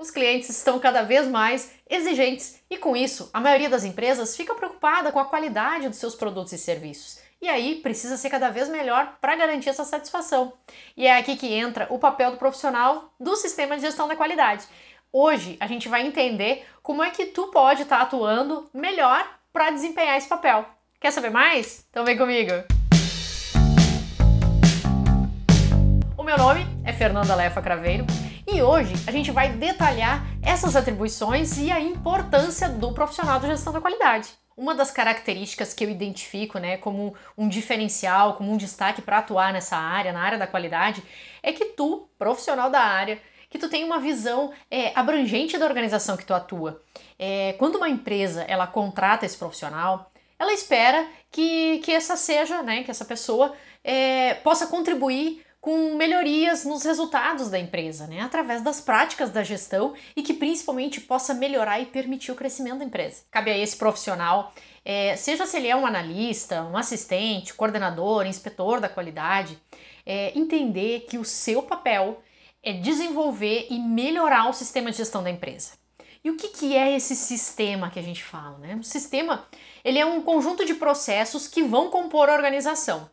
Os clientes estão cada vez mais exigentes e, com isso, a maioria das empresas fica preocupada com a qualidade dos seus produtos e serviços. E aí precisa ser cada vez melhor para garantir essa satisfação. E é aqui que entra o papel do profissional do sistema de gestão da qualidade. Hoje a gente vai entender como é que tu pode estar tá atuando melhor para desempenhar esse papel. Quer saber mais? Então vem comigo. O meu nome é Fernanda Lefa Craveiro e hoje a gente vai detalhar essas atribuições e a importância do profissional de gestão da qualidade. Uma das características que eu identifico né, como um diferencial, como um destaque para atuar nessa área, na área da qualidade, é que tu, profissional da área, que tu tem uma visão é, abrangente da organização que tu atua. É, quando uma empresa ela contrata esse profissional, ela espera que, que essa seja, né, que essa pessoa é, possa contribuir com melhorias nos resultados da empresa, né, através das práticas da gestão e que principalmente possa melhorar e permitir o crescimento da empresa. Cabe a esse profissional, é, seja se ele é um analista, um assistente, coordenador, inspetor da qualidade, é, entender que o seu papel é desenvolver e melhorar o sistema de gestão da empresa. E o que, que é esse sistema que a gente fala? Né? O sistema ele é um conjunto de processos que vão compor a organização.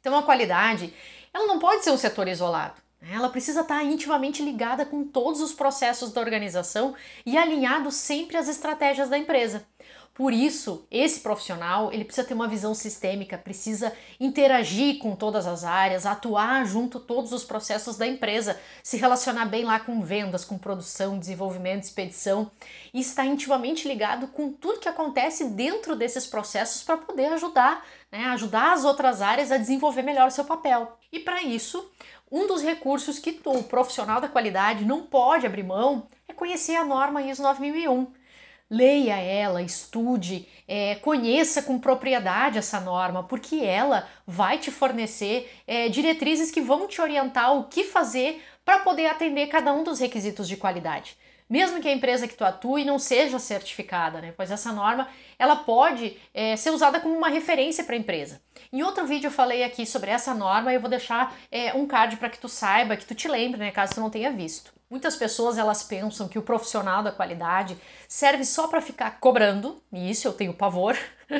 Então, a qualidade ela não pode ser um setor isolado. Ela precisa estar intimamente ligada com todos os processos da organização e alinhado sempre às estratégias da empresa. Por isso, esse profissional, ele precisa ter uma visão sistêmica, precisa interagir com todas as áreas, atuar junto todos os processos da empresa, se relacionar bem lá com vendas, com produção, desenvolvimento, expedição e estar intimamente ligado com tudo que acontece dentro desses processos para poder ajudar, né, ajudar as outras áreas a desenvolver melhor o seu papel. E para isso, um dos recursos que o profissional da qualidade não pode abrir mão é conhecer a norma ISO 9001 leia ela, estude, é, conheça com propriedade essa norma, porque ela vai te fornecer é, diretrizes que vão te orientar o que fazer para poder atender cada um dos requisitos de qualidade mesmo que a empresa que tu atue não seja certificada, né? Pois essa norma ela pode é, ser usada como uma referência para a empresa. Em outro vídeo eu falei aqui sobre essa norma e eu vou deixar é, um card para que tu saiba, que tu te lembre, né? Caso tu não tenha visto. Muitas pessoas elas pensam que o profissional da qualidade serve só para ficar cobrando, e isso eu tenho pavor,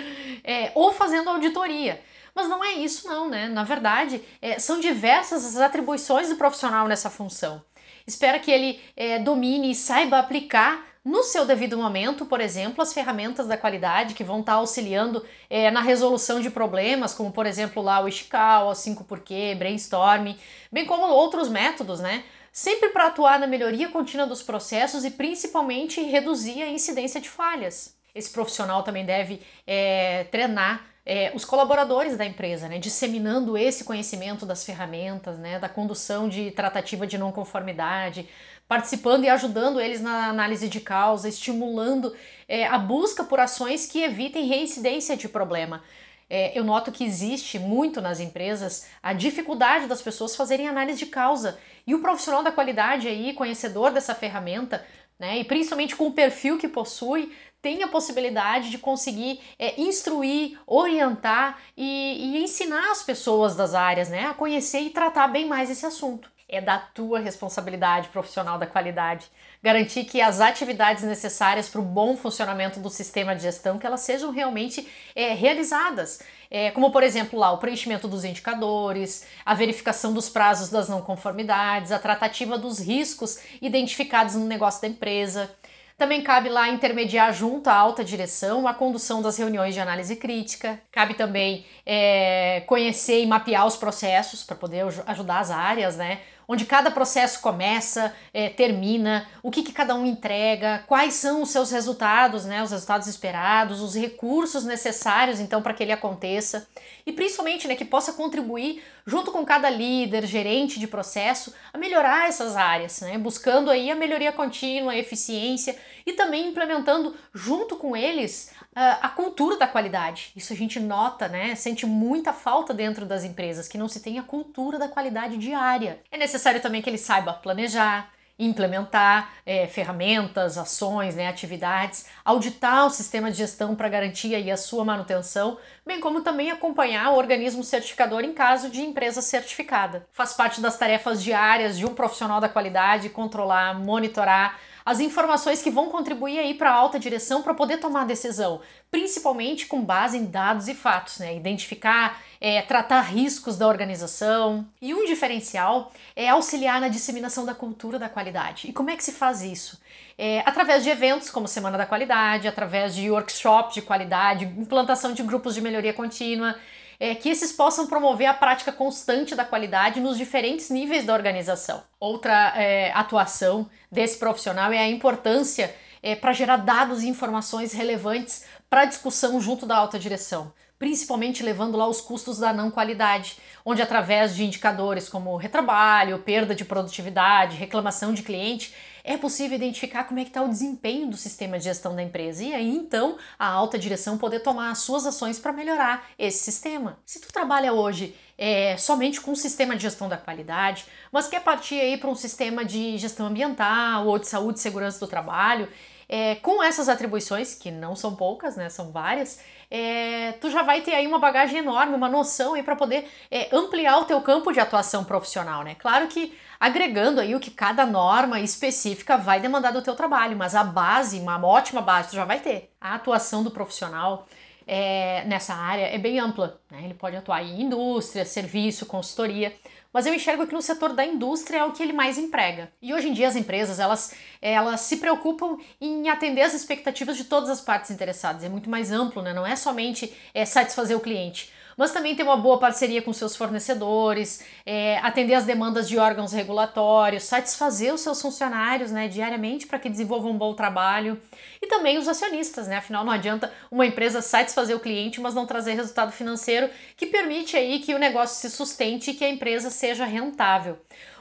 é, ou fazendo auditoria. Mas não é isso não, né? Na verdade, é, são diversas as atribuições do profissional nessa função. Espera que ele é, domine e saiba aplicar no seu devido momento, por exemplo, as ferramentas da qualidade que vão estar tá auxiliando é, na resolução de problemas, como por exemplo lá o Ishikawa, o 5 porquê, brainstorming, bem como outros métodos, né? Sempre para atuar na melhoria contínua dos processos e principalmente reduzir a incidência de falhas esse profissional também deve é, treinar é, os colaboradores da empresa, né, disseminando esse conhecimento das ferramentas, né, da condução de tratativa de não conformidade, participando e ajudando eles na análise de causa, estimulando é, a busca por ações que evitem reincidência de problema. É, eu noto que existe muito nas empresas a dificuldade das pessoas fazerem análise de causa. E o profissional da qualidade aí, conhecedor dessa ferramenta, né? E principalmente com o perfil que possui, tem a possibilidade de conseguir é, instruir, orientar e, e, ensinar as pessoas das áreas, né, a conhecer e tratar bem mais esse assunto. É da tua responsabilidade profissional da qualidade garantir que as atividades necessárias para o bom funcionamento do sistema de gestão que elas sejam realmente é, realizadas, é, como por exemplo lá o preenchimento dos indicadores, a verificação dos prazos das não conformidades, a tratativa dos riscos identificados no negócio da empresa. Também cabe lá intermediar junto à alta direção a condução das reuniões de análise crítica. Cabe também é, conhecer e mapear os processos para poder ajudar as áreas, né? onde cada processo começa, é, termina, o que, que, cada um entrega, quais são os seus resultados, né, os resultados esperados, os recursos necessários então para que ele aconteça e principalmente né, que possa contribuir junto com cada líder, gerente de processo, a melhorar essas áreas, né? buscando aí a melhoria contínua, a eficiência e também implementando junto com eles ah, a cultura da qualidade. Isso a gente nota, né? Sente muita falta dentro das empresas que não se tem a cultura da qualidade diária. É necessário também que ele saiba planejar, implementar é, ferramentas, ações, né, atividades, auditar o sistema de gestão para garantia e a sua manutenção, bem como também acompanhar o organismo certificador em caso de empresa certificada. Faz parte das tarefas diárias de um profissional da qualidade controlar, monitorar, as informações que vão contribuir aí para a alta direção para poder tomar a decisão, principalmente com base em dados e fatos, né? Identificar, é, tratar riscos da organização. E um diferencial é auxiliar na disseminação da cultura da qualidade. E como é que se faz isso? É, através de eventos como Semana da Qualidade, através de workshops de qualidade, implantação de grupos de melhoria contínua é, que esses possam promover a prática constante da qualidade nos diferentes níveis da organização. Outra é, atuação desse profissional é a importância é, para gerar dados e informações relevantes para discussão junto da alta direção principalmente levando lá os custos da não qualidade, onde através de indicadores como retrabalho, perda de produtividade, reclamação de cliente, é possível identificar como é que está o desempenho do sistema de gestão da empresa e aí então a alta direção poder tomar as suas ações para melhorar esse sistema. Se tu trabalha hoje é, somente com o sistema de gestão da qualidade, mas quer partir aí para um sistema de gestão ambiental ou de saúde e segurança do trabalho, é, com essas atribuições, que não são poucas, né, são várias, é, tu já vai ter aí uma bagagem enorme, uma noção aí para poder é, ampliar o teu campo de atuação profissional, né? Claro que agregando aí o que cada norma específica vai demandar do teu trabalho, mas a base, uma ótima base, tu já vai ter. A atuação do profissional, é, nessa área é bem ampla. Né? Ele pode atuar em indústria, serviço, consultoria, mas eu enxergo que no setor da indústria é o que ele mais emprega. E hoje em dia as empresas elas, elas se preocupam em atender as expectativas de todas as partes interessadas. É muito mais amplo, né? não é somente é, satisfazer o cliente, mas também ter uma boa parceria com seus fornecedores, é, atender às demandas de órgãos regulatórios, satisfazer os seus funcionários né, diariamente para que desenvolvam um bom trabalho e também os acionistas, né? Afinal, não adianta uma empresa satisfazer o cliente, mas não trazer resultado financeiro que permite aí que o negócio se sustente e que a empresa seja rentável.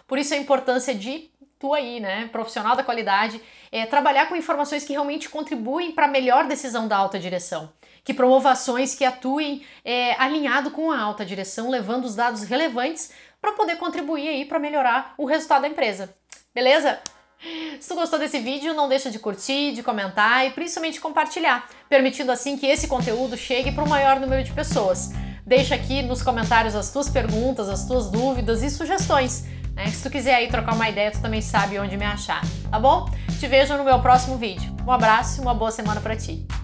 Por isso a importância de tu aí, né, profissional da qualidade, é, trabalhar com informações que realmente contribuem para a melhor decisão da alta direção que promova ações que atuem é, alinhado com a alta direção, levando os dados relevantes para poder contribuir aí para melhorar o resultado da empresa. Beleza? Se tu gostou desse vídeo, não deixa de curtir, de comentar e principalmente compartilhar, permitindo assim que esse conteúdo chegue para o maior número de pessoas. Deixa aqui nos comentários as tuas perguntas, as tuas dúvidas e sugestões. Né? Se tu quiser aí trocar uma ideia, tu também sabe onde me achar, tá bom? Te vejo no meu próximo vídeo. Um abraço e uma boa semana para ti.